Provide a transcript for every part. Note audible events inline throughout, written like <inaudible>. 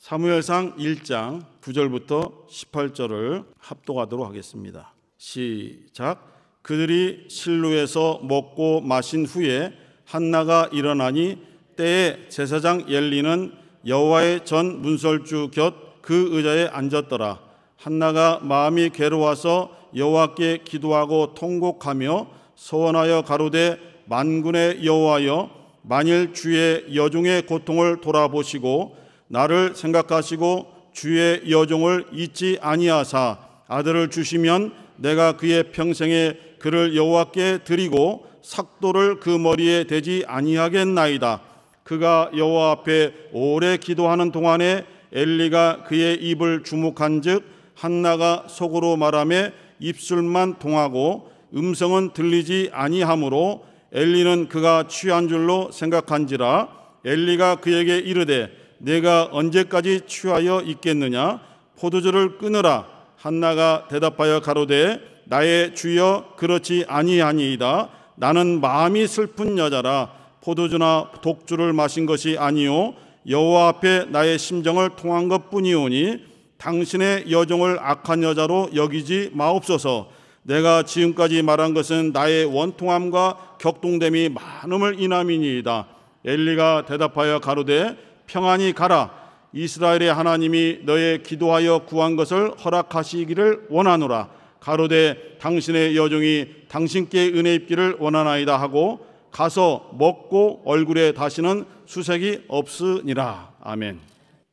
사무엘상 1장 9절부터 18절을 합독하도록 하겠습니다. 시작. 그들이 실루에서 먹고 마신 후에 한나가 일어나니 때에 제사장 옐리는 여호와의 전 문설주 곁 그 의자에 앉았더라. 한나가 마음이 괴로워서 여호와께 기도하고 통곡하며 서원하여 가로되 만군의 여호와여 만일 주의 여종의 고통을 돌아보시고 나를 생각하시고 주의 여종을 잊지 아니하사 아들을 주시면 내가 그의 평생에 그를 여호와께 드리고 삭도를 그 머리에 대지 아니하겠나이다. 그가 여호와 앞에 오래 기도하는 동안에 엘리가 그의 입을 주목한즉 한나가 속으로 말하며 입술만 통하고 음성은 들리지 아니하므로 엘리는 그가 취한 줄로 생각한지라 엘리가 그에게 이르되 내가 언제까지 취하여 있겠느냐 포도주를 끊으라 한나가 대답하여 가로되 나의 주여 그렇지 아니하니이다 나는 마음이 슬픈 여자라 포도주나 독주를 마신 것이 아니요 여호와 앞에 나의 심정을 통한 것뿐이오니 당신의 여종을 악한 여자로 여기지 마옵소서 내가 지금까지 말한 것은 나의 원통함과 격동됨이 많음을 인함이니이다 엘리가 대답하여 가로되 평안히 가라. 이스라엘의 하나님이 너의 기도하여 구한 것을 허락하시기를 원하노라. 가로되 당신의 여종이 당신께 은혜 입기를 원하나이다 하고 가서 먹고 얼굴에 다시는 수색이 없으니라. 아멘.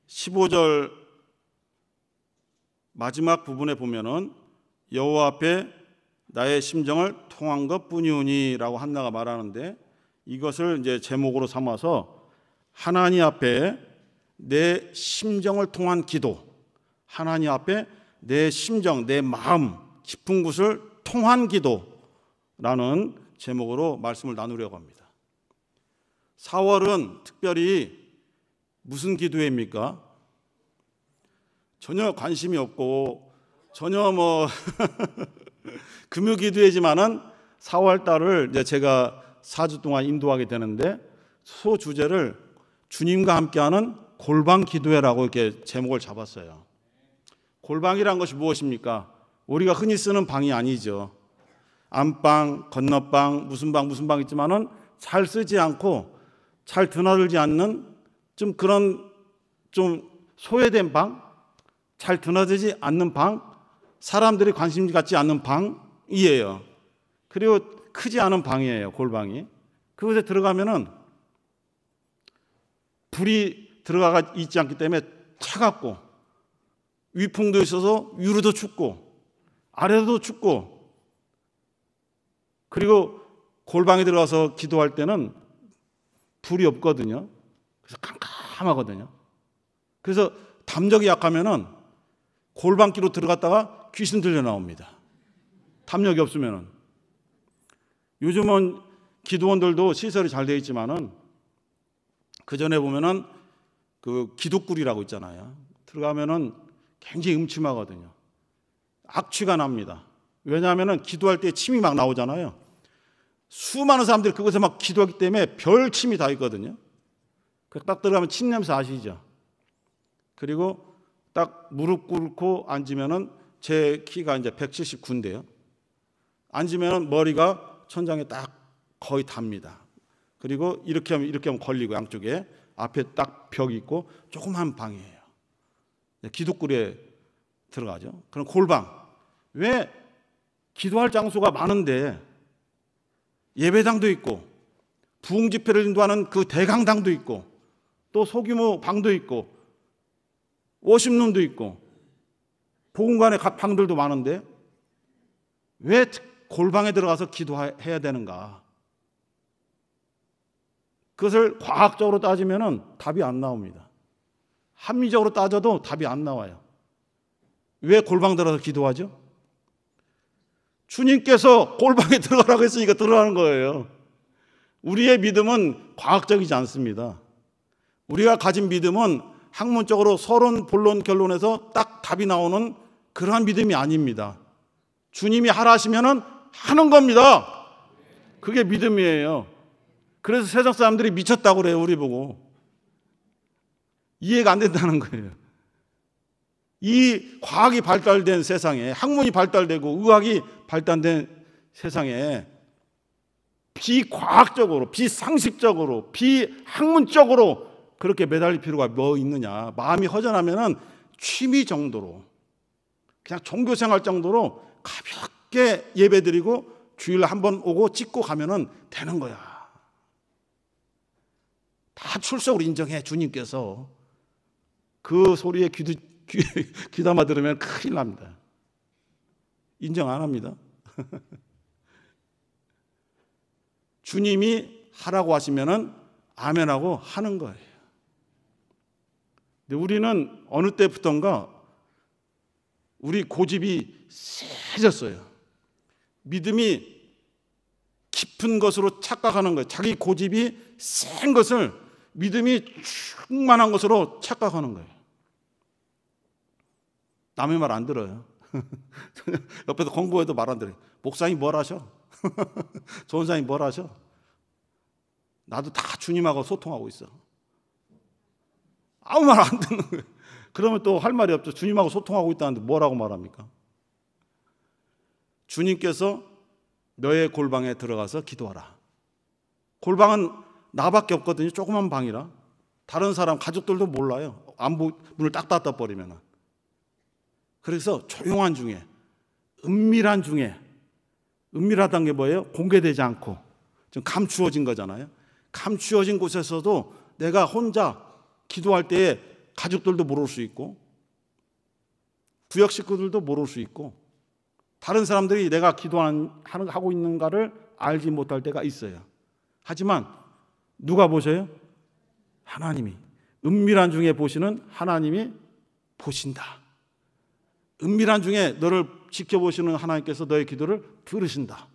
15절 마지막 부분에 보면은 여호와 앞에 나의 심정을 통한 것뿐이오니라고 한나가 말하는데 이것을 이제 제목으로 삼아서 하나님 앞에 내 심정을 통한 기도, 하나님 앞에 내 심정, 내 마음, 깊은 곳을 통한 기도라는 제목으로 말씀을 나누려고 합니다. 4월은 특별히 무슨 기도입니까 전혀 관심이 없고 전혀 뭐 <laughs> 금요 기도회지만은 4월 달을 제가 4주 동안 인도하게 되는데 소주제를 주님과 함께하는 골방 기도회라고 이렇게 제목을 잡았어요. 골방이란 것이 무엇입니까? 우리가 흔히 쓰는 방이 아니죠. 안방, 건너방, 무슨 방, 무슨 방 있지만은 잘 쓰지 않고 잘 드나들지 않는 좀 그런 좀 소외된 방, 잘 드나들지 않는 방, 사람들이 관심 갖지 않는 방이에요. 그리고 크지 않은 방이에요, 골방이. 그곳에 들어가면은 불이 들어가 있지 않기 때문에 차갑고 위풍도 있어서 위로도 춥고 아래도 춥고 그리고 골방에 들어가서 기도할 때는 불이 없거든요. 그래서 깜깜하거든요. 그래서 담력이 약하면은 골방길로 들어갔다가 귀신 들려 나옵니다. 담력이 없으면은 요즘은 기도원들도 시설이 잘 되어 있지만은 그 전에 보면은 그 기독굴이라고 있잖아요. 들어가면은 굉장히 음침하거든요. 악취가 납니다. 왜냐하면은 기도할 때 침이 막 나오잖아요. 수많은 사람들이 그곳에 막 기도하기 때문에 별 침이 다 있거든요. 딱 들어가면 침 냄새 아시죠? 그리고 딱 무릎 꿇고 앉으면은 제 키가 이제 179인데요. 앉으면은 머리가 천장에 딱 거의 답니다. 그리고 이렇게 하면 이렇게 하면 걸리고 양쪽에 앞에 딱 벽이 있고 조그만 방이에요. 네, 기독굴에 들어가죠. 그럼 골방. 왜 기도할 장소가 많은데 예배당도 있고 부흥 집회를 인도하는 그 대강당도 있고 또 소규모 방도 있고 워십룸도 있고 보건관의 방들도 많은데 왜 골방에 들어가서 기도해야 되는가? 그것을 과학적으로 따지면 답이 안 나옵니다. 합리적으로 따져도 답이 안 나와요. 왜 골방 들어서 기도하죠? 주님께서 골방에 <laughs> 들어가라고 했으니까 들어가는 거예요. 우리의 믿음은 과학적이지 않습니다. 우리가 가진 믿음은 학문적으로 서론, 본론, 결론에서 딱 답이 나오는 그러한 믿음이 아닙니다. 주님이 하라 하시면 하는 겁니다. 그게 믿음이에요. 그래서 세상 사람들이 미쳤다고 그래요, 우리 보고. 이해가 안 된다는 거예요. 이 과학이 발달된 세상에, 학문이 발달되고 의학이 발달된 세상에 비과학적으로, 비상식적으로, 비학문적으로 그렇게 매달릴 필요가 뭐 있느냐. 마음이 허전하면은 취미 정도로, 그냥 종교 생활 정도로 가볍게 예배 드리고 주일 한번 오고 찍고 가면은 되는 거야. 다출석을 인정해 주님께서 그 소리에 귀, 귀, <laughs> 귀담아 들으면 큰일 납니다. 인정 안 합니다. <laughs> 주님이 하라고 하시면은 아멘하고 하는 거예요. 근데 우리는 어느 때부턴가 우리 고집이 세졌어요. 믿음이 깊은 것으로 착각하는 거예요. 자기 고집이 센 것을 믿음이 충만한 것으로 착각하는 거예요. 남의 말 안 들어요. <laughs> 옆에서 공부해도 말 안 들어요. 목사님 뭘 하셔? 조원사님 <laughs> 뭘 하셔? 나도 다 주님하고 소통하고 있어. 아무 말 안 듣는 거예요. 그러면 또 할 말이 없죠. 주님하고 소통하고 있다는데 뭐라고 말합니까? 주님께서 너의 골방에 들어가서 기도하라. 골방은 나밖에 없거든요. 조그만 방이라. 다른 사람 가족들도 몰라요. 안부 문을 딱 닫아 버리면. 그래서 조용한 중에 은밀한 중에 은밀하다는 게 뭐예요? 공개되지 않고 좀 감추어진 거잖아요. 감추어진 곳에서도 내가 혼자 기도할 때에 가족들도 모를 수 있고 구역 식구들도 모를 수 있고 다른 사람들이 내가 기도하는 하고 있는가를 알지 못할 때가 있어요. 하지만 누가 보셔요? 하나님이. 은밀한 중에 보시는 하나님이 보신다. 은밀한 중에 너를 지켜보시는 하나님께서 너의 기도를 들으신다.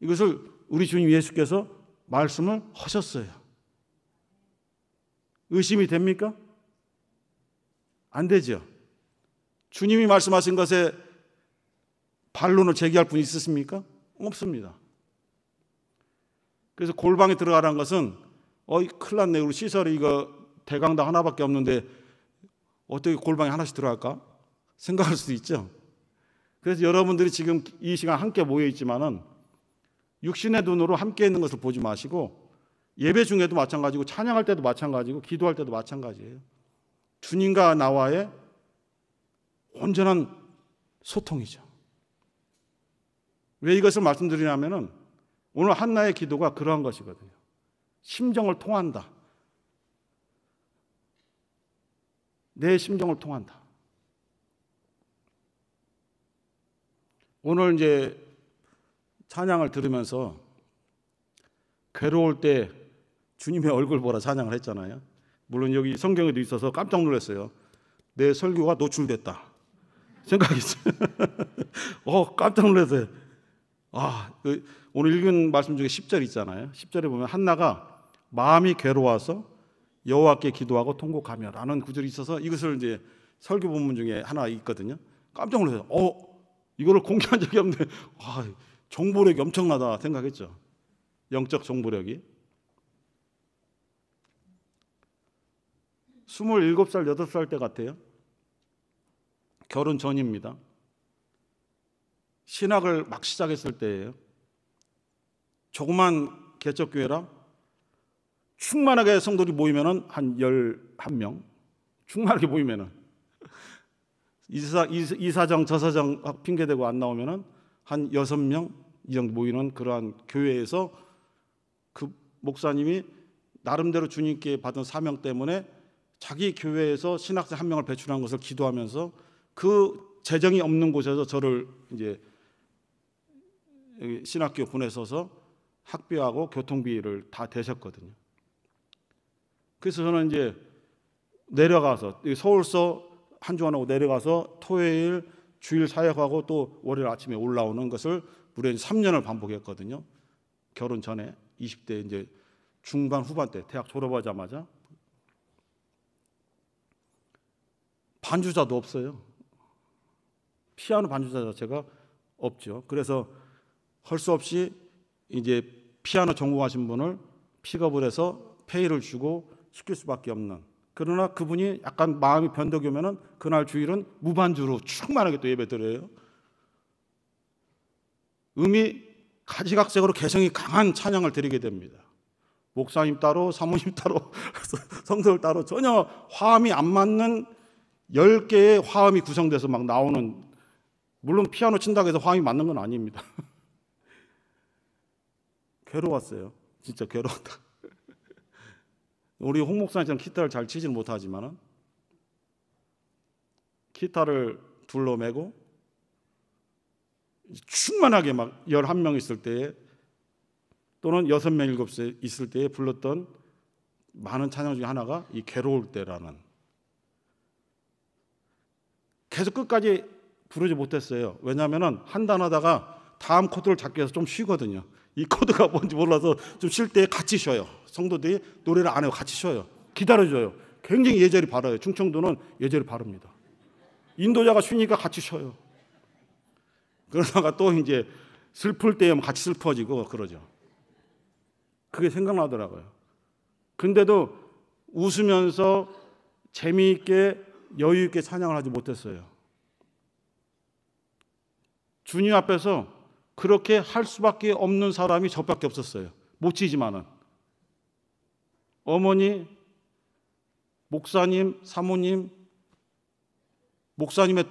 이것을 우리 주님 예수께서 말씀을 하셨어요. 의심이 됩니까? 안 되죠. 주님이 말씀하신 것에 반론을 제기할 분이 있으십니까? 없습니다. 그래서 골방에 들어가라는 것은 어이 큰일 났네. 우리 시설이 이거 대강당 하나밖에 없는데 어떻게 골방에 하나씩 들어갈까? 생각할 수도 있죠. 그래서 여러분들이 지금 이 시간 함께 모여 있지만은 육신의 눈으로 함께 있는 것을 보지 마시고 예배 중에도 마찬가지고 찬양할 때도 마찬가지고 기도할 때도 마찬가지예요. 주님과 나와의 온전한 소통이죠. 왜 이것을 말씀드리냐면은 오늘 한나의 기도가 그러한 것이거든요. 심정을 통한다. 내 심정을 통한다. 오늘 이제 찬양을 들으면서 괴로울 때 주님의 얼굴 보라 찬양을 했잖아요. 물론 여기 성경에도 있어서 깜짝 놀랐어요. 내 설교가 노출됐다. 생각이 있어요. <laughs> 어, 깜짝 놀랐어요. 아, 그 오늘 읽은 말씀 중에 10절 있잖아요. 10절에 보면 한나가 마음이 괴로워서 여호와께 기도하고 통곡하며라는 구절이 있어서 이것을 이제 설교 본문 중에 하나 있거든요. 깜짝 놀라서 어 이거를 공개한 적이 없는데 아, 정보력이 엄청나다 생각했죠. 영적 정보력이 27살, 8살 때 같아요. 결혼 전입니다. 신학을 막 시작했을 때예요. 조그만 개척교회라 충만하게 성도들이 모이면은 한 11명. 충만하게 모이면은. 이사, 이사장, 저사장 핑계대고 안 나오면은 한 6명 이 정도 모이는 그러한 교회에서 그 목사님이 나름대로 주님께 받은 사명 때문에 자기 교회에서 신학생 한 명을 배출한 것을 기도하면서 그 재정이 없는 곳에서 저를 이제 신학교 보내서서 학비하고 교통비를 다 대셨거든요. 그래서 저는 이제 내려가서 서울서 한 주안 하고 내려가서 토요일 주일 사역하고 또 월요일 아침에 올라오는 것을 무려 3년을 반복했거든요. 결혼 전에 20대 이제 중반 후반 때 대학 졸업하자마자 반주자도 없어요. 피아노 반주자 자체가 없죠. 그래서 할수 없이 이제 피아노 전공하신 분을 픽업을 해서 페이를 주고 시킬 수밖에 없는 그러나 그분이 약간 마음이 변덕이 오면은 그날 주일은 무반주로 충만하게 또 예배 드려요. 음이 가지각색으로 개성이 강한 찬양을 드리게 됩니다. 목사님 따로 사모님 따로 <laughs> 성도들 따로 전혀 화음이 안 맞는 10개의 화음이 구성돼서 막 나오는 물론 피아노 친다고 해서 화음이 맞는 건 아닙니다. <laughs> 괴로웠어요. 진짜 괴로웠다. 우리 홍 목사님처럼 기타를 잘 치지는 못하지만 기타를 둘러매고 충만하게 막 11명 있을 때 또는 6명, 7명 있을 때에 불렀던 많은 찬양 중에 하나가 이 괴로울 때라는 계속 끝까지 부르지 못했어요. 왜냐하면 한 단 하다가 다음 코드를 잡기 위해서 좀 쉬거든요. 이 코드가 뭔지 몰라서 좀 쉴 때 같이 쉬어요. 성도들이 노래를 안 해요. 같이 쉬어요. 기다려줘요. 굉장히 예절이 바라요. 충청도는 예절이 바릅니다. 인도자가 쉬니까 같이 쉬어요. 그러다가 또 이제 슬플 때에 뭐 같이 슬퍼지고 그러죠. 그게 생각나더라고요. 근데도 웃으면서 재미있게 여유있게 찬양을 하지 못했어요. 주님 앞에서 그렇게 할 수밖에 없는 사람이 저밖에 없었어요. 못치지만은 어머니, 목사님, 사모님, 목사님의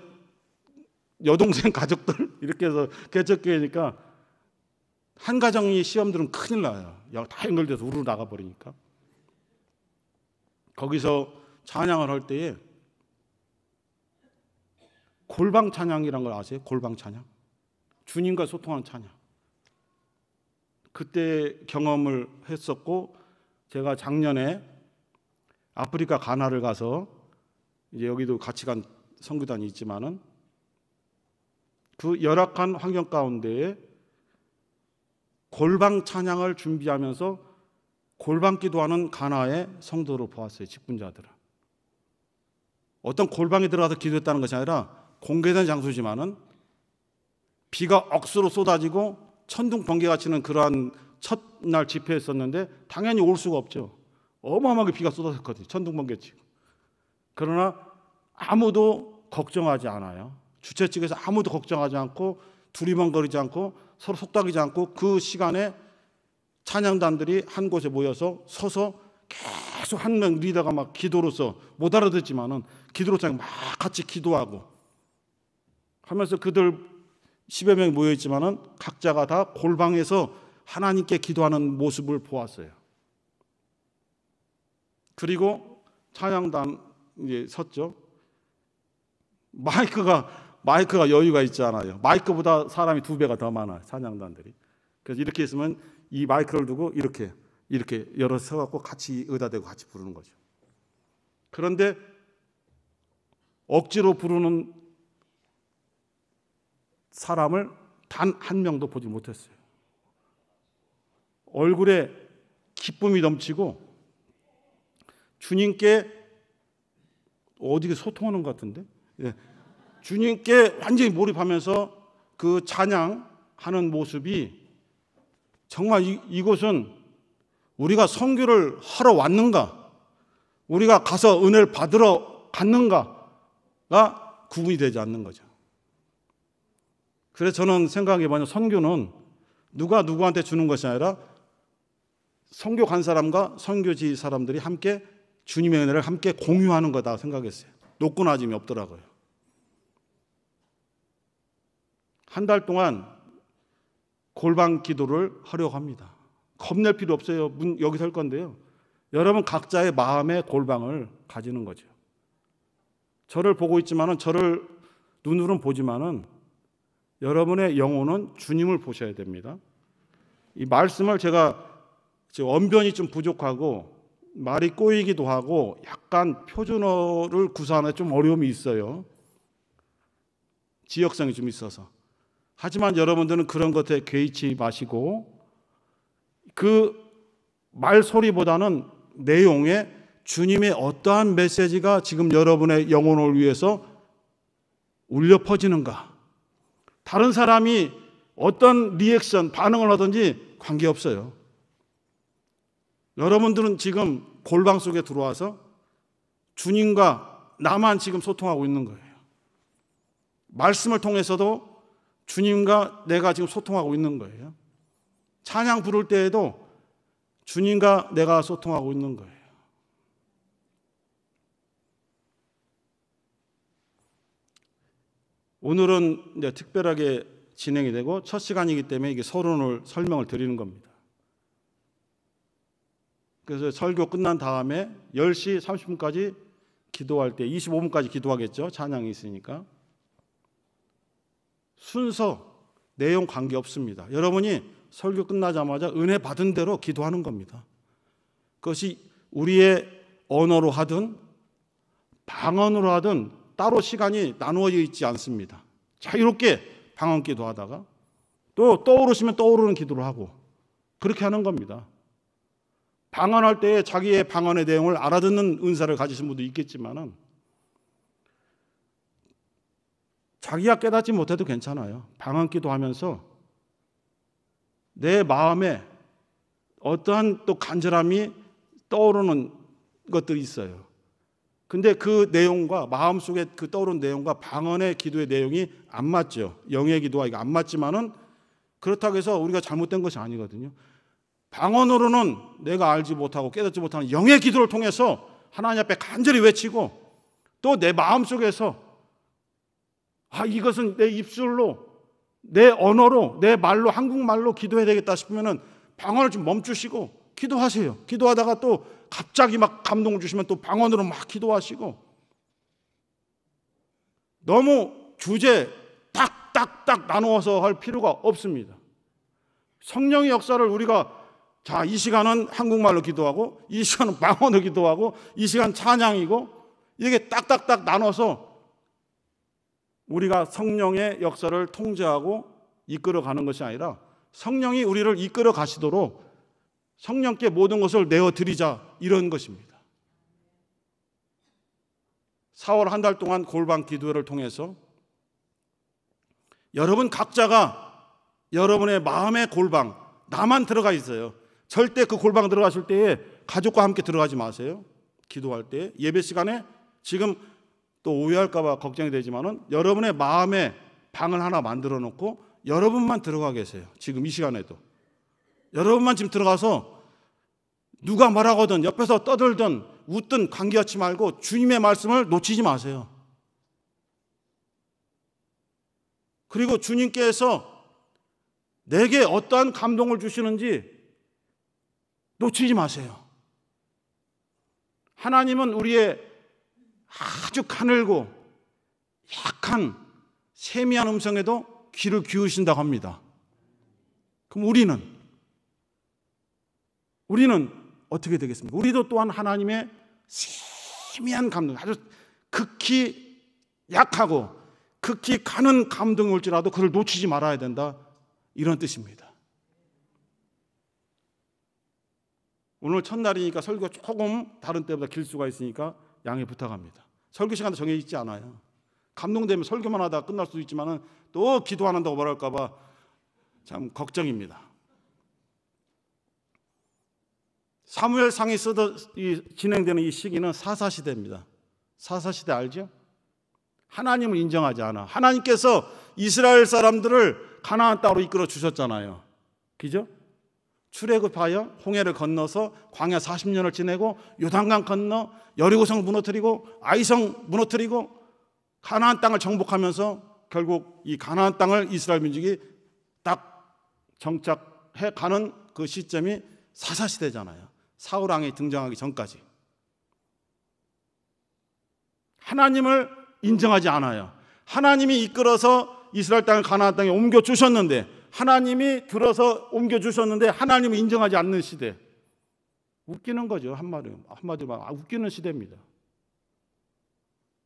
여동생 가족들 <laughs> 이렇게 해서 개척교회니까 한 가정이 시험들은 큰일 나요. 다 연결돼서 우르르 나가버리니까. 거기서 찬양을 할 때에 골방 찬양이란 걸 아세요? 골방 찬양. 주님과 소통하는 찬양. 그때 경험을 했었고 제가 작년에 아프리카 가나를 가서 이제 여기도 같이 간 선교단이 있지만은 그 열악한 환경 가운데 골방 찬양을 준비하면서 골방 기도하는 가나의 성도로 보았어요 직분자들 어떤 골방에 들어가서 기도했다는 것이 아니라 공개된 장소지만은 비가 억수로 쏟아지고 천둥 번개가 치는 그러한 첫날 집회였었는데 당연히 올 수가 없죠. 어마어마하게 비가 쏟아졌거든요. 천둥 번개 치고. 그러나 아무도 걱정하지 않아요. 주최 측에서 아무도 걱정하지 않고 두리번거리지 않고 서로 속닥이지 않고 그 시간에 찬양단들이 한 곳에 모여서 서서 계속 한명 리더가 막 기도로서 못 알아듣지만은 기도로서 막 같이 기도하고 하면서 그들 10여 명이 모여 있지만은 각자가 다 골방에서 하나님께 기도하는 모습을 보았어요. 그리고 찬양단 이 섰죠. 마이크가 마이크가 여유가 있지 않아요. 마이크보다 사람이 두 배가 더 많아요. 찬양단들이. 그래서 이렇게 있으면 이 마이크를 두고 이렇게 이렇게 열어 서 갖고 같이 의다대고 같이 부르는 거죠. 그런데 억지로 부르는 사람을 단 한 명도 보지 못했어요. 얼굴에 기쁨이 넘치고 주님께 어디에 소통하는 것 같은데 예. 주님께 완전히 몰입하면서 그 찬양하는 모습이 정말 이, 이곳은 우리가 선교를 하러 왔는가 우리가 가서 은혜를 받으러 갔는가가 구분이 되지 않는 거죠. 그래서 저는 생각해 보면 선교는 누가 누구한테 주는 것이 아니라 선교 간 사람과 선교지 사람들이 함께 주님의 은혜를 함께 공유하는 거다 생각했어요. 높고 낮음이 없더라고요. 한 달 동안 골방 기도를 하려고 합니다. 겁낼 필요 없어요. 문 여기 설 건데요. 여러분 각자의 마음의 골방을 가지는 거죠. 저를 보고 있지만은 저를 눈으로는 보지만은 여러분의 영혼은 주님을 보셔야 됩니다. 이 말씀을 제가 언변이 좀 부족하고 말이 꼬이기도 하고 약간 표준어를 구사하는 좀 어려움이 있어요. 지역성이 좀 있어서. 하지만 여러분들은 그런 것에 개의치 마시고 그 말소리보다는 내용에 주님의 어떠한 메시지가 지금 여러분의 영혼을 위해서 울려 퍼지는가 다른 사람이 어떤 리액션, 반응을 하든지 관계없어요. 여러분들은 지금 골방 속에 들어와서 주님과 나만 지금 소통하고 있는 거예요. 말씀을 통해서도 주님과 내가 지금 소통하고 있는 거예요. 찬양 부를 때에도 주님과 내가 소통하고 있는 거예요. 오늘은 이제 특별하게 진행이 되고 첫 시간이기 때문에 이게 서론을 설명을 드리는 겁니다. 그래서 설교 끝난 다음에 10시 30분까지 기도할 때 25분까지 기도하겠죠. 찬양이 있으니까. 순서, 내용 관계 없습니다. 여러분이 설교 끝나자마자 은혜 받은 대로 기도하는 겁니다. 그것이 우리의 언어로 하든 방언으로 하든 따로 시간이 나누어져 있지 않습니다. 자유롭게 방언 기도하다가 또 떠오르시면 떠오르는 기도를 하고 그렇게 하는 겁니다. 방언할 때 자기의 방언의 내용을 알아듣는 은사를 가지신 분도 있겠지만은 자기가 깨닫지 못해도 괜찮아요. 방언 기도하면서 내 마음에 어떠한 또 간절함이 떠오르는 것들이 있어요. 근데 그 내용과 마음속에 그 떠오른 내용과 방언의 기도의 내용이 안 맞죠. 영의 기도와 이거 안 맞지만은 그렇다고 해서 우리가 잘못된 것이 아니거든요. 방언으로는 내가 알지 못하고 깨닫지 못하는 영의 기도를 통해서 하나님 앞에 간절히 외치고 또 내 마음속에서 아 이것은 내 입술로 내 언어로 내 말로 한국말로 기도해야 되겠다 싶으면은 방언을 좀 멈추시고 기도하세요. 기도하다가 또 갑자기 막 감동을 주시면 또 방언으로 막 기도하시고 너무 주제 딱딱딱 나누어서 할 필요가 없습니다. 성령의 역사를 우리가 자, 이 시간은 한국말로 기도하고 이 시간은 <laughs> 방언으로 기도하고 이 시간 찬양이고 이게 딱딱딱 나눠서 우리가 성령의 역사를 통제하고 이끌어 가는 것이 아니라 성령이 우리를 이끌어 가시도록 성령께 모든 것을 내어드리자 이런 것입니다. 4월 한 달 동안 골방 기도회를 통해서 여러분 각자가 여러분의 마음의 골방 나만 들어가 있어요. 절대 그 골방 들어가실 때에 가족과 함께 들어가지 마세요. 기도할 때 예배 시간에 지금 또 오해할까봐 걱정이 되지만은 여러분의 마음의 방을 하나 만들어 놓고 여러분만 들어가 계세요. 지금 이 시간에도 여러분만 지금 들어가서 누가 말하거든 옆에서 떠들든 웃든 관계하지 말고 주님의 말씀을 놓치지 마세요. 그리고 주님께서 내게 어떠한 감동을 주시는지 놓치지 마세요. 하나님은 우리의 아주 가늘고 약한 세미한 음성에도 귀를 기우신다고 합니다. 그럼 우리는 우리는 어떻게 되겠습니까? 우리도 또한 하나님의 세미한 감동, 아주 극히 약하고 극히 가는 감동이 지라도 그를 놓치지 말아야 된다. 이런 뜻입니다. 오늘 첫날이니까 설교 조금 다른 때보다 길 수가 있으니까 양해 부탁합니다. 설교 시간도 정해 있지 않아요. 감동되면 설교만 하다 끝날 수도 있지만 또 기도안 한다고 말할까 봐 참 걱정입니다. 사무엘상이 쓰던 이 진행되는 이 시기는 사사 시대입니다. 사사 시대 알죠? 하나님을 인정하지 않아. 하나님께서 이스라엘 사람들을 가나안 땅으로 이끌어 주셨잖아요. 그죠? 출애굽하여 홍해를 건너서 광야 40년을 지내고 요단강 건너 여리고성 무너뜨리고 아이성 무너뜨리고 가나안 땅을 정복하면서 결국 이 가나안 땅을 이스라엘 민족이 딱 정착해 가는 그 시점이 사사시대잖아요. 사울 왕이 등장하기 전까지 하나님을 인정하지 않아요. 하나님이 이끌어서 이스라엘 땅을 가나안 땅에 옮겨 주셨는데 하나님이 들어서 옮겨 주셨는데 하나님을 인정하지 않는 시대. 웃기는 거죠. 한마디로 한마디로 막 웃기는 시대입니다.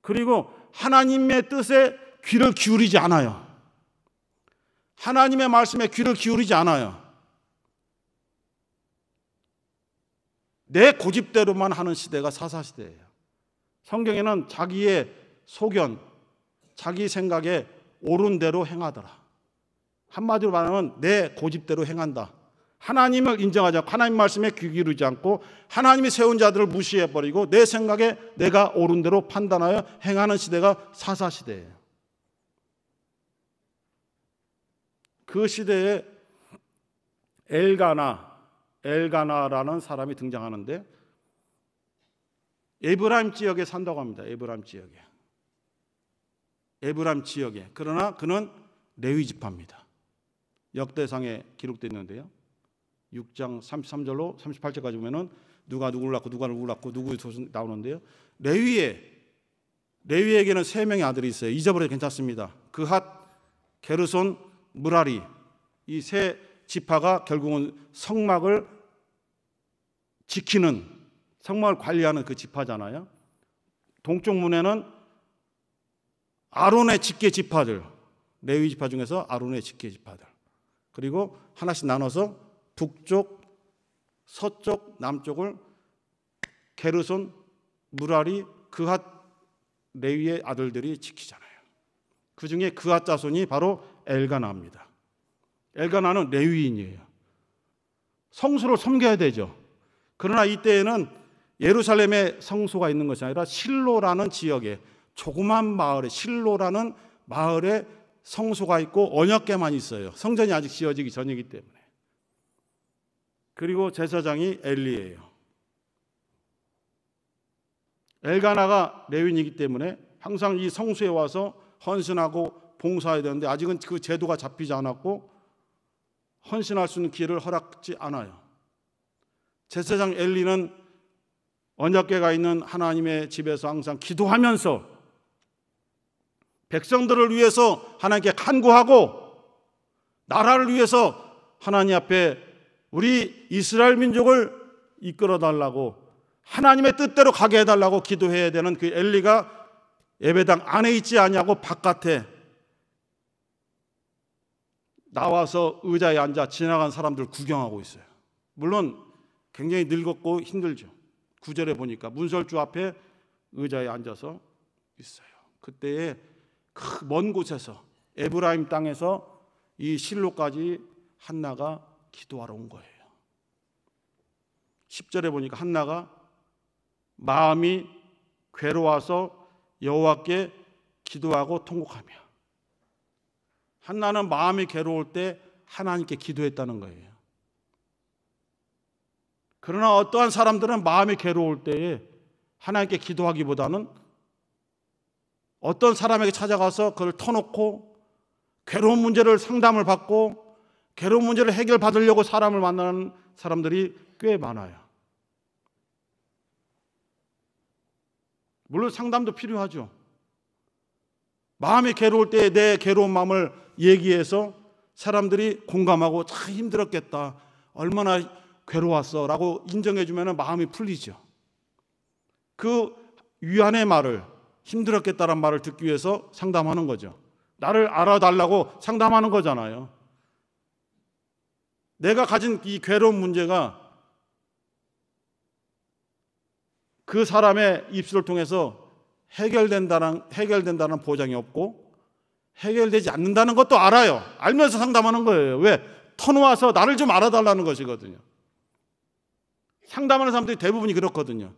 그리고 하나님의 뜻에 귀를 기울이지 않아요. 하나님의 말씀에 귀를 기울이지 않아요. 내 고집대로만 하는 시대가 사사시대예요. 성경에는 자기의 소견, 자기 생각에 옳은 대로 행하더라. 한마디로 말하면 내 고집대로 행한다. 하나님을 인정하지 않고 하나님 말씀에 귀 기르지 않고 하나님이 세운 자들을 무시해 버리고 내 생각에 내가 옳은 대로 판단하여 행하는 시대가 사사 시대예요. 그 시대에 엘가나 엘가나라는 사람이 등장하는데 에브람 지역에 산다고 합니다. 에브람 지역에. 에브람 지역에. 그러나 그는 레위 지파입니다. 역대상에 기록되어 있는데요. 6장 33절로 38절까지 보면은 누가 누구를 낳고 누가 누구를 낳고 누구 나오는데요. 레위에 레위에게는 세 명의 아들이 있어요. 잊어버려도 괜찮습니다. 그 핫, 게르손, 무라리 이세 지파가 결국은 성막을 지키는 성막을 관리하는 그 지파잖아요. 동쪽 문에는 아론의 직계 지파들 레위 지파 중에서 아론의 직계 지파들 그리고 하나씩 나눠서 북쪽, 서쪽, 남쪽을 게르손, 무라리, 그핫 레위의 아들들이 지키잖아요. 그 중에 그핫 자손이 바로 엘가나입니다. 엘가나는 레위인이에요. 성수를 섬겨야 되죠. 그러나 이때에는 예루살렘에 성소가 있는 것이 아니라 실로라는 지역에 조그만 마을에 실로라는 마을에 성소가 있고 언약계만 있어요. 성전이 아직 지어지기 전이기 때문에. 그리고 제사장이 엘리예요. 엘가나가 레윈이기 때문에 항상 이 성수에 와서 헌신하고 봉사해야 되는데 아직은 그 제도가 잡히지 않았고 헌신할 수 있는 기회를 허락지 않아요. 제사장 엘리는 언약궤가 있는 하나님의 집에서 항상 기도하면서 백성들을 위해서 하나님께 간구하고 나라를 위해서 하나님 앞에 우리 이스라엘 민족을 이끌어 달라고 하나님의 뜻대로 가게 해달라고 기도해야 되는 그 엘리가 예배당 안에 있지 아니고 바깥에 나와서 의자에 앉아 지나간 사람들 구경하고 있어요. 물론 굉장히 늙었고 힘들죠. 구절에 보니까 문설주 앞에 의자에 앉아서 있어요. 그때에 먼 곳에서 에브라임 땅에서 이 실로까지 한나가 기도하러 온 거예요. 10절에 보니까 한나가 마음이 괴로워서 여호와께 기도하고 통곡하며 한나는 마음이 괴로울 때 하나님께 기도했다는 거예요. 그러나 어떠한 사람들은 마음이 괴로울 때에 하나님께 기도하기보다는 어떤 사람에게 찾아가서 그걸 터놓고 괴로운 문제를 상담을 받고 괴로운 문제를 해결받으려고 사람을 만나는 사람들이 꽤 많아요. 물론 상담도 필요하죠. 마음이 괴로울 때 내 괴로운 마음을 얘기해서 사람들이 공감하고 참 힘들었겠다. 얼마나 괴로웠어. 라고 인정해주면 마음이 풀리죠. 그 위안의 말을 힘들었겠다란 말을 듣기 위해서 상담하는 거죠. 나를 알아달라고 상담하는 거잖아요. 내가 가진 이 괴로운 문제가 그 사람의 입술을 통해서 해결된다는, 해결된다는 보장이 없고 해결되지 않는다는 것도 알아요. 알면서 상담하는 거예요. 왜? 터놓아서 나를 좀 알아달라는 것이거든요. 상담하는 사람들이 대부분이 그렇거든요.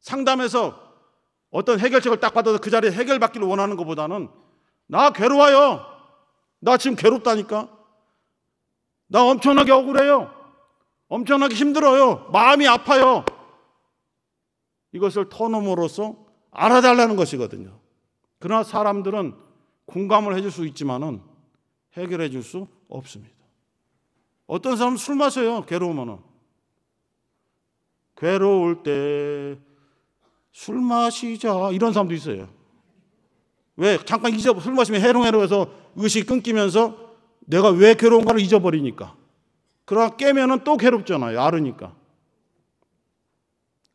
상담에서 어떤 해결책을 딱 받아서 그 자리에 해결받기를 원하는 것보다는 나 괴로워요. 나 지금 괴롭다니까. 나 엄청나게 억울해요. 엄청나게 힘들어요. 마음이 아파요. 이것을 터넘으로써 알아달라는 것이거든요. 그러나 사람들은 공감을 해줄 수 있지만은 해결해 줄 수 없습니다. 어떤 사람 술 마셔요. 괴로우면은. 괴로울 때 술 마시자 이런 사람도 있어요. 왜 잠깐 잊어 술 마시면 해롱해롱해서 의식 끊기면서 내가 왜 괴로운가를 잊어버리니까. 그러다 깨면은 또 괴롭잖아요. 알으니까.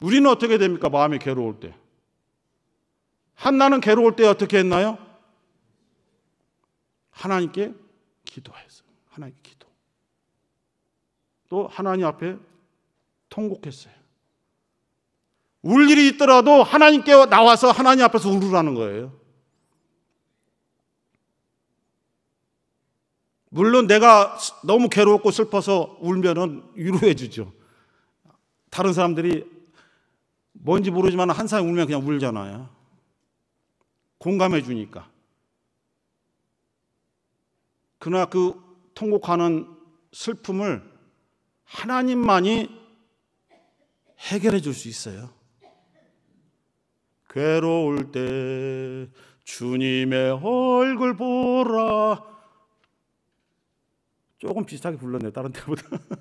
우리는 어떻게 됩니까? 마음이 괴로울 때. 한나는 괴로울 때 어떻게 했나요? 하나님께 기도했어요. 하나님께 기도. 또 하나님 앞에 통곡했어요. 울 일이 있더라도 하나님께 나와서 하나님 앞에서 울으라는 거예요. 물론 내가 너무 괴롭고 슬퍼서 울면은 위로해 주죠. 다른 사람들이 뭔지 모르지만 한 사람이 울면 그냥 울잖아요. 공감해 주니까. 그러나 그 통곡하는 슬픔을 하나님만이 해결해 줄 수 있어요. 괴로울 때 주님의 얼굴 보라. 조금 비슷하게 불렀네요. 다른 때보다. <laughs>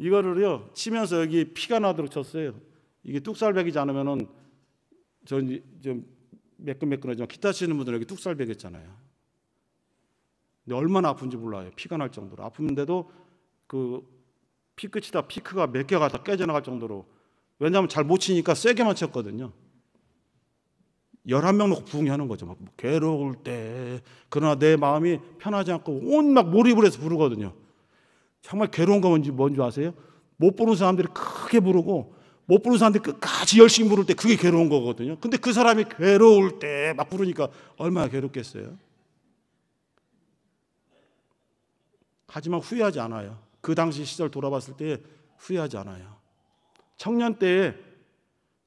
이거를요 치면서 여기 피가 나도록 쳤어요. 이게 뚝살배기지 않으면은 전좀 매끈매끈하지만 기타 치는 분들 여기 뚝살배겠잖아요. 근데 얼마나 아픈지 몰라요. 피가 날 정도로 아픈데도 그 피끝이 다 피크가 몇 개가 다 깨져나갈 정도로 왜냐하면 잘 못 치니까 세게만 쳤거든요. 11명 놓고 부흥이 하는 거죠. 막 괴로울 때. 그러나 내 마음이 편하지 않고 온 막 몰입을 해서 부르거든요. 정말 괴로운 건 뭔지 뭔지 아세요? 못 부르는 사람들이 크게 부르고 못 부르는 사람들이 끝까지 열심히 부를 때 그게 괴로운 거거든요. 근데 그 사람이 괴로울 때 막 부르니까 얼마나 괴롭겠어요? 하지만 후회하지 않아요. 그 당시 시절 돌아봤을 때 후회하지 않아요. 청년 때에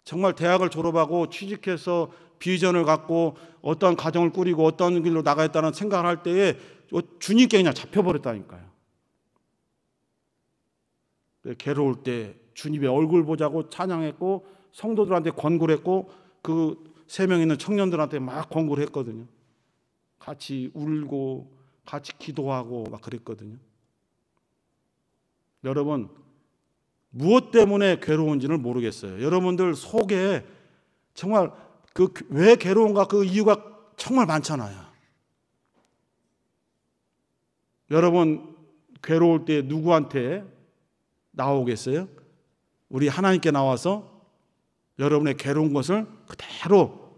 정말 대학을 졸업하고 취직해서 비전을 갖고 어떤 가정을 꾸리고 어떤 길로 나가겠다는 생각을 할 때에 주님께 그냥 잡혀버렸다니까요. 괴로울 때 주님의 얼굴 보자고 찬양했고 성도들한테 권고를 했고 그 세 명 있는 청년들한테 막 권고를 했거든요. 같이 울고 같이 기도하고 막 그랬거든요. 여러분, 무엇 때문에 괴로운지는 모르겠어요. 여러분들 속에 정말 그 왜 괴로운가 그 이유가 정말 많잖아요. 여러분 괴로울 때 누구한테 나오겠어요? 우리 하나님께 나와서 여러분의 괴로운 것을 그대로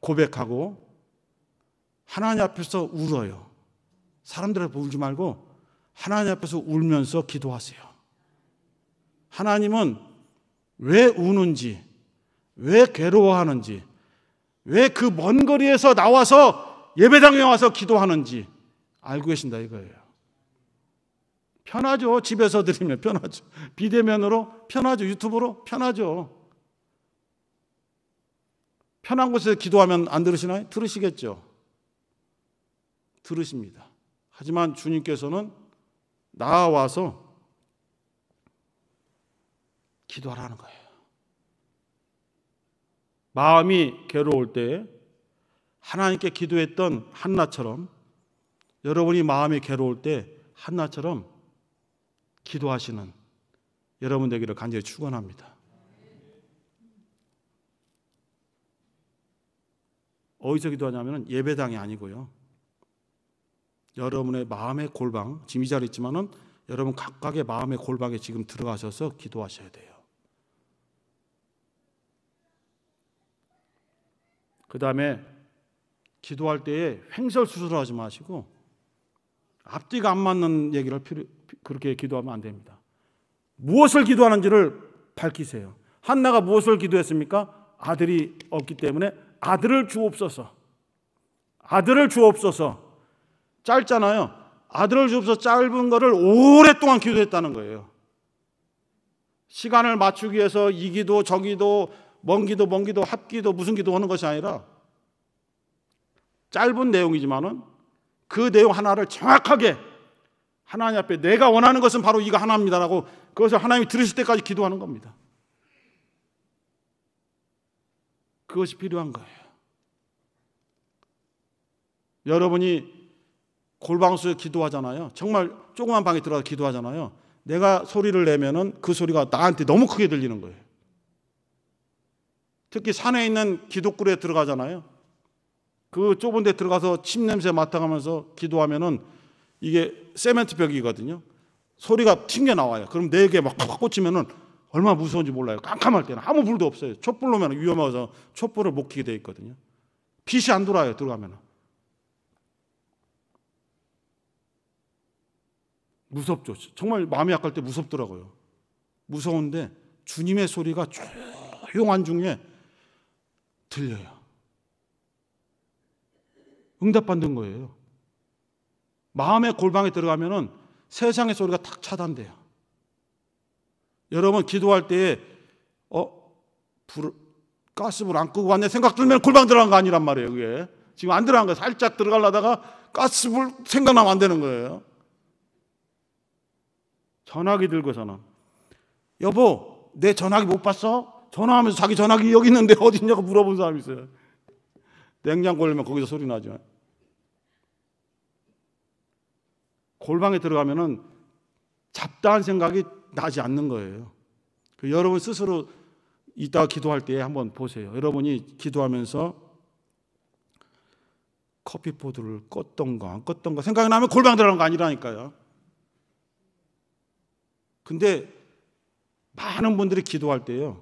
고백하고 하나님 앞에서 울어요. 사람들 앞에 울지 말고 하나님 앞에서 울면서 기도하세요. 하나님은 왜 우는지, 왜 괴로워하는지, 왜 그 먼 거리에서 나와서 예배당에 와서 기도하는지 알고 계신다 이거예요. 편하죠. 집에서 들으면 편하죠. 비대면으로 편하죠. 유튜브로 편하죠. 편한 곳에서 기도하면 안 들으시나요? 들으시겠죠. 들으십니다. 하지만 주님께서는 나와서 기도하라는 거예요. 마음이 괴로울 때 하나님께 기도했던 한나처럼 여러분이 마음이 괴로울 때 한나처럼 기도하시는 여러분 되기를 간절히 축원합니다. 어디서 기도하냐면 예배당이 아니고요. 여러분의 마음의 골방, 짐이 자리 있지만은 여러분 각각의 마음의 골방에 지금 들어가셔서 기도하셔야 돼요. 그 다음에 기도할 때에 횡설수설하지 마시고 앞뒤가 안 맞는 얘기를 필요, 그렇게 기도하면 안 됩니다. 무엇을 기도하는지를 밝히세요. 한나가 무엇을 기도했습니까? 아들이 없기 때문에 아들을 주옵소서. 아들을 주옵소서. 짧잖아요. 아들을 주옵소서 짧은 거를 오랫동안 기도했다는 거예요. 시간을 맞추기 위해서 이 기도, 저 기도, 먼 기도, 먼 기도, 합기도, 무슨 기도 하는 것이 아니라 짧은 내용이지만은 그 내용 하나를 정확하게 하나님 앞에 내가 원하는 것은 바로 이거 하나입니다라고 그것을 하나님이 들으실 때까지 기도하는 겁니다. 그것이 필요한 거예요. 여러분이 골방수에 기도하잖아요. 정말 조그만 방에 들어가서 기도하잖아요. 내가 소리를 내면은 그 소리가 나한테 너무 크게 들리는 거예요. 특히 산에 있는 기독굴에 들어가잖아요. 그 좁은 데 들어가서 침 냄새 맡아가면서 기도하면은 이게 세멘트 벽이거든요. 소리가 튕겨 나와요. 그럼 내게 막 꽂히면은 얼마나 무서운지 몰라요. 깜깜할 때는 아무 불도 없어요. 촛불로면 위험해서 촛불을 못 켜게 돼 있거든요. 빛이 안 돌아요. 들어가면은. 무섭죠. 정말 마음이 약할 때 무섭더라고요. 무서운데 주님의 소리가 조용한 중에 들려요. 응답받는 거예요. 마음의 골방에 들어가면은 세상의 소리가 탁 차단돼요. 여러분 기도할 때에 어 불, 가스불 안 끄고 왔네 생각 들면 골방 들어간 거 아니란 말이에요. 그게 지금 안 들어간 거 살짝 들어가려다가 가스불 생각나면 안 되는 거예요. 전화기 들고 서는 여보, 내 전화기 못 봤어? 전화하면서 자기 전화기 여기 있는데 <laughs> 어디 있냐고 물어본 사람이 있어요. 냉장고 열면 거기서 소리 나죠. 골방에 들어가면은 잡다한 생각이 나지 않는 거예요. 그 여러분 스스로 이따 기도할 때 한번 보세요. 여러분이 기도하면서 커피포드를 껐던가 안 껐던가 생각이 나면 골방 들어간 거 아니라니까요. 근데 많은 분들이 기도할 때요.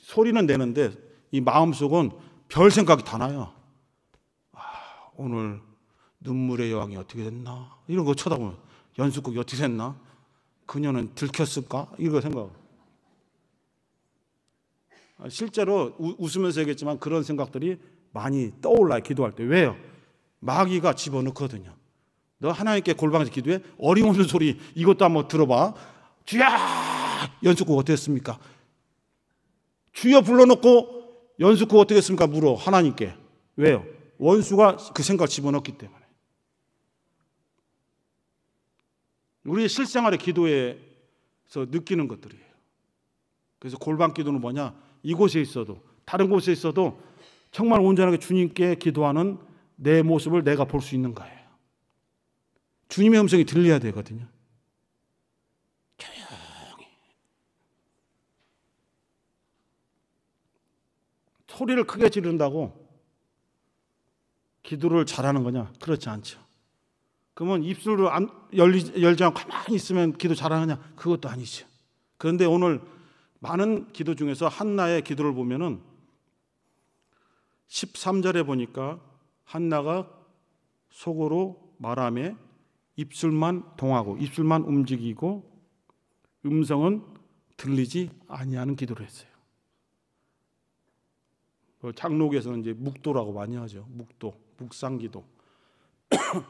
소리는 내는데 이 마음속은 별 생각이 다 나요. 아, 오늘 눈물의 여왕이 어떻게 됐나? 이런 거 쳐다보면 연습국이 어떻게 됐나? 그녀는 들켰을까? 이거 생각. 아, 실제로 우, 웃으면서 얘기했지만 그런 생각들이 많이 떠올라요. 기도할 때. 왜요? 마귀가 집어넣거든요. 너 하나님께 골방에서 기도해? 어림없는 소리 이것도 한번 들어봐. 주야! 연습곡 어떻게 했습니까? 주여 불러놓고 연습곡 어떻게 했습니까? 물어. 하나님께. 왜요? 원수가 그 생각 집어넣기 때문에. 우리 실생활의 기도에서 느끼는 것들이에요. 그래서 골방 기도는 뭐냐? 이곳에 있어도, 다른 곳에 있어도 정말 온전하게 주님께 기도하는 내 모습을 내가 볼 수 있는 거예요. 주님의 음성이 들려야 되거든요. 소리를 크게 지른다고 기도를 잘하는 거냐? 그렇지 않죠. 그러면 입술을 안, 열리, 열지 않고 가만히 있으면 기도 잘하느냐? 그것도 아니죠. 그런데 오늘 많은 기도 중에서 한나의 기도를 보면은 13절에 보니까 한나가 속으로 말함에 입술만 동하고 입술만 움직이고 음성은 들리지 아니하는 기도를 했어요. 그 장로교에서는 이제 묵도라고 많이 하죠. 묵도, 묵상기도. <coughs>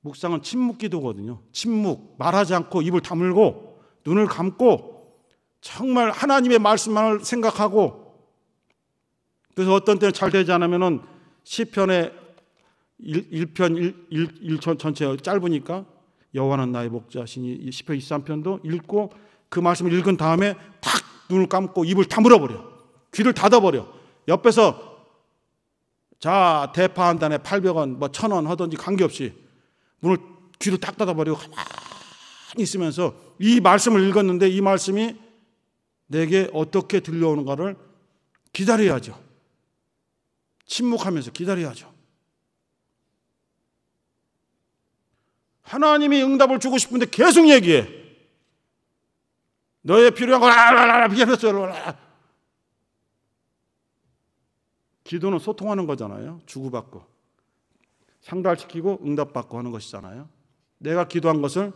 묵상은 침묵기도거든요. 침묵, 말하지 않고 입을 다물고 눈을 감고 정말 하나님의 말씀만을 생각하고 그래서 어떤 때는 잘 되지 않으면은 시편의 1, 편 1, 천 전체 짧으니까 여호와는 나의 목자시니 시편 23편도 읽고 그 말씀을 읽은 다음에 탁 눈을 감고 입을 다물어 버려. 귀를 닫아 버려. 옆에서 자, 대파 한 단에 800원, 뭐 1000원 하든지 관계없이 문을 귀를 딱 닫아버리고 가만히 있으면서 이 말씀을 읽었는데 이 말씀이 내게 어떻게 들려오는가를 기다려야죠. 침묵하면서 기다려야죠. 하나님이 응답을 주고 싶은데 계속 얘기해. 너의 필요한 걸 알아라, 비교했어. 기도는 소통하는 거잖아요. 주고받고 상달시키고 응답받고 하는 것이잖아요. 내가 기도한 것을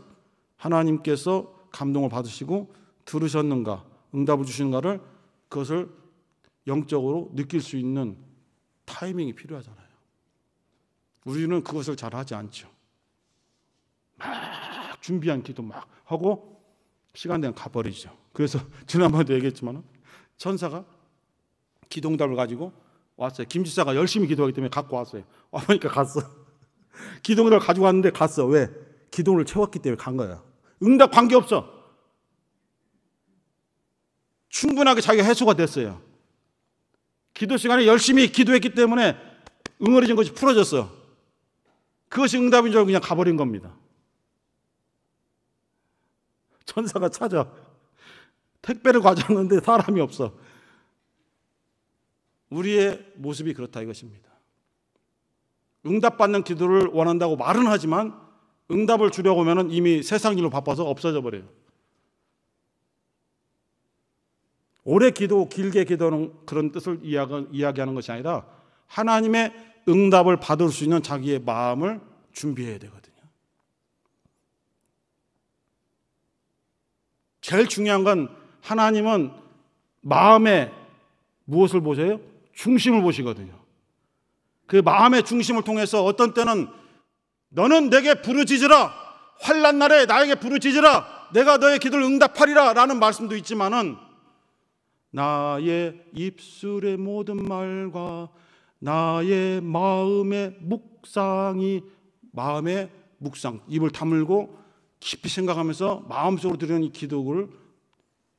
하나님께서 감동을 받으시고 들으셨는가, 응답을 주시는가를 그것을 영적으로 느낄 수 있는 타이밍이 필요하잖아요. 우리는 그것을 잘 하지 않죠. 막 준비한 기도 막 하고 시간 되면 가버리죠. 그래서 <laughs> 지난번에도 얘기했지만 천사가 기동답을 가지고 왔어요. 김 지사가 열심히 기도하기 때문에 갖고 왔어요. <laughs> 와보니까 갔어. <laughs> 기둥을 가지고 왔는데 갔어. 왜? 기둥을 채웠기 때문에 간 거야. 응답 관계없어. 충분하게 자기가 해소가 됐어요. 기도 시간에 열심히 기도했기 때문에 응어리진 것이 풀어졌어. 그것이 응답인 줄 알고 그냥 가버린 겁니다. 천사가 찾아. <laughs> 택배를 가져왔는데 사람이 없어. 우리의 모습이 그렇다 이것입니다. 응답받는 기도를 원한다고 말은 하지만 응답을 주려고 하면 이미 세상 일로 바빠서 없어져 버려요. 오래 기도, 길게 기도는 그런 뜻을 이야기하는 것이 아니라 하나님의 응답을 받을 수 있는 자기의 마음을 준비해야 되거든요. 제일 중요한 건 하나님은 마음에 무엇을 보세요? 중심을 보시거든요. 그 마음의 중심을 통해서 어떤 때는 너는 내게 부르짖으라 환란 날에 나에게 부르짖으라 내가 너의 기도를 응답하리라라는 말씀도 있지만은 나의 입술의 모든 말과 나의 마음의 묵상이 마음의 묵상 입을 다물고 깊이 생각하면서 마음속으로 들으는 이 기도를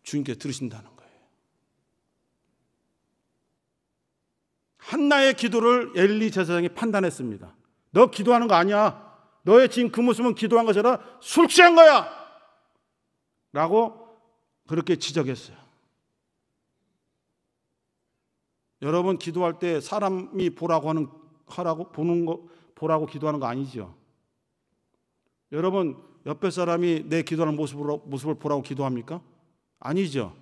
주님께 들으신다는 거예요. 한나의 기도를 엘리 제사장이 판단했습니다. 너 기도하는 거 아니야. 너의 지금 그 모습은 기도한 것이 아술 취한 거야. 라고 그렇게 지적했어요. 여러분 기도할 때 사람이 보라고 하는 하라고 보는 거 보라고 기도하는 거 아니죠. 여러분 옆에 사람이 내 기도하는 모습으로 모습을 보라고 기도합니까? 아니죠.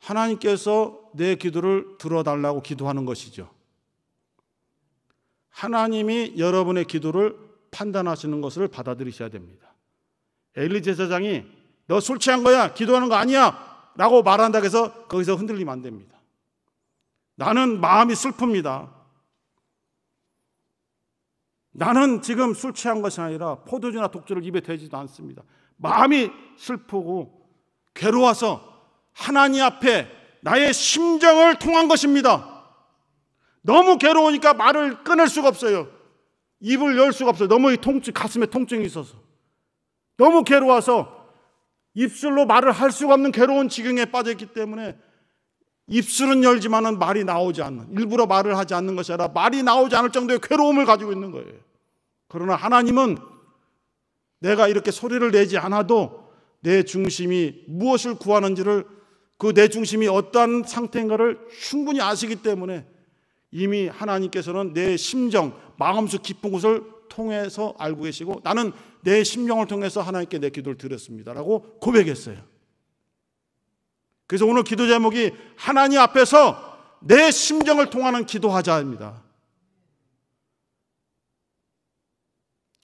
하나님께서 내 기도를 들어달라고 기도하는 것이죠. 하나님이 여러분의 기도를 판단하시는 것을 받아들이셔야 됩니다. 엘리 제사장이 너 술 취한 거야. 기도하는 거 아니야. 라고 말한다고 해서 거기서 흔들리면 안 됩니다. 나는 마음이 슬픕니다. 나는 지금 술 취한 것이 아니라 포도주나 독주를 입에 대지도 않습니다. 마음이 슬프고 괴로워서 하나님 앞에 나의 심정을 통한 것입니다. 너무 괴로우니까 말을 끊을 수가 없어요. 입을 열 수가 없어요. 너무 이 통증, 가슴에 통증이 있어서. 너무 괴로워서 입술로 말을 할 수가 없는 괴로운 지경에 빠졌기 때문에 입술은 열지만은 말이 나오지 않는, 일부러 말을 하지 않는 것이 아니라 말이 나오지 않을 정도의 괴로움을 가지고 있는 거예요. 그러나 하나님은 내가 이렇게 소리를 내지 않아도 내 중심이 무엇을 구하는지를 그내 중심이 어떠한 상태인가를 충분히 아시기 때문에 이미 하나님께서는 내 심정, 마음속 깊은 곳을 통해서 알고 계시고 나는 내 심령을 통해서 하나님께 내 기도를 드렸습니다라고 고백했어요. 그래서 오늘 기도 제목이 하나님 앞에서 내 심정을 통하는 기도하자입니다.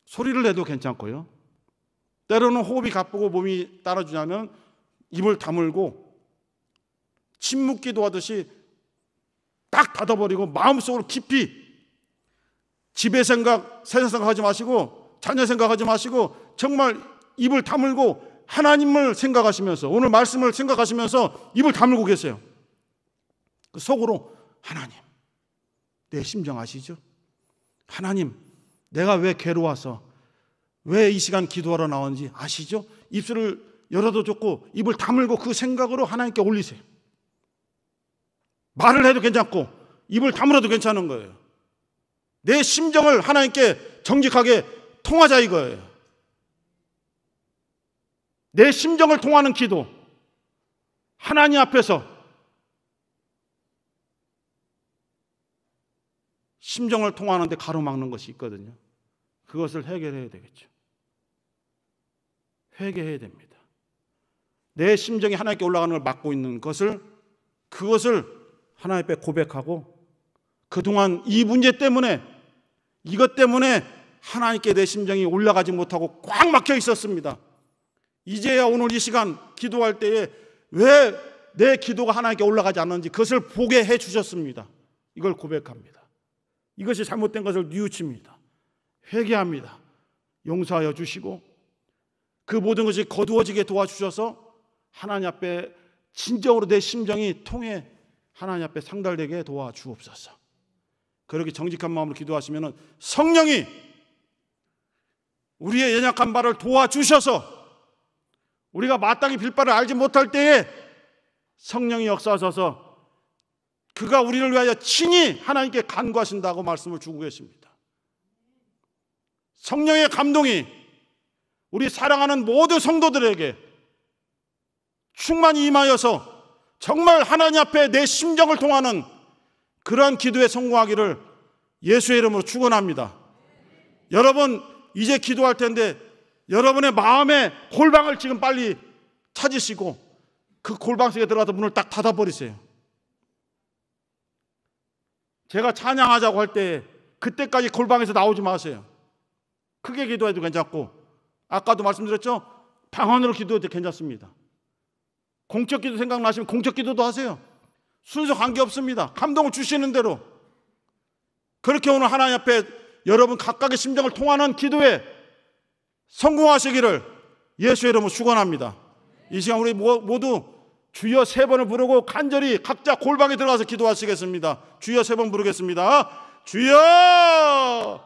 소리를 내도 괜찮고요. 때로는 호흡이 가쁘고 몸이 따라주냐면 입을 다물고 침묵 기도하듯이 딱 닫아버리고 마음속으로 깊이 집의 생각, 세상 생각하지 마시고 자녀 생각하지 마시고 정말 입을 다물고 하나님을 생각하시면서 오늘 말씀을 생각하시면서 입을 다물고 계세요. 그 속으로 하나님 내 심정 아시죠? 하나님 내가 왜 괴로워서 왜 이 시간 기도하러 나는지 아시죠? 입술을 열어도 좋고 입을 다물고 그 생각으로 하나님께 올리세요. 말을 해도 괜찮고 입을 다물어도 괜찮은 거예요. 내 심정을 하나님께 정직하게 통하자 이거예요. 내 심정을 통하는 기도. 하나님 앞에서 심정을 통하는데 가로막는 것이 있거든요. 그것을 해결해야 되겠죠. 회개해야 됩니다. 내 심정이 하나님께 올라가는 걸 막고 있는 것을 그것을 하나님 앞에 고백하고 그동안 이 문제 때문에 이것 때문에 하나님께 내 심정이 올라가지 못하고 꽉 막혀 있었습니다. 이제야 오늘 이 시간 기도할 때에 왜 내 기도가 하나님께 올라가지 않는지 그것을 보게 해 주셨습니다. 이걸 고백합니다. 이것이 잘못된 것을 뉘우칩니다. 회개합니다. 용서하여 주시고 그 모든 것이 거두어지게 도와주셔서 하나님 앞에 진정으로 내 심정이 통해 하나님 앞에 상달되게 도와주옵소서. 그렇게 정직한 마음으로 기도하시면 성령이 우리의 연약한 바를 도와주셔서 우리가 마땅히 빌바를 알지 못할 때에 성령이 역사하셔서 그가 우리를 위하여 친히 하나님께 간구하신다고 말씀을 주고 계십니다. 성령의 감동이 우리 사랑하는 모든 성도들에게 충만히 임하여서 정말 하나님 앞에 내 심정을 통하는 그러한 기도에 성공하기를 예수의 이름으로 축원합니다. 여러분 이제 기도할 텐데 여러분의 마음의 골방을 지금 빨리 찾으시고 그 골방 속에 들어가서 문을 딱 닫아 버리세요. 제가 찬양하자고 할 때 그때까지 골방에서 나오지 마세요. 크게 기도해도 괜찮고 아까도 말씀드렸죠? 방언으로 기도해도 괜찮습니다. 공적 기도 생각나시면 공적 기도도 하세요. 순서 관계 없습니다. 감동을 주시는 대로. 그렇게 오늘 하나님 앞에 여러분 각각의 심정을 통하는 기도에 성공하시기를 예수의 이름으로 축원합니다. 이 시간 우리 모두 주여 세 번을 부르고 간절히 각자 골방에 들어가서 기도하시겠습니다. 주여 세 번 부르겠습니다. 주여!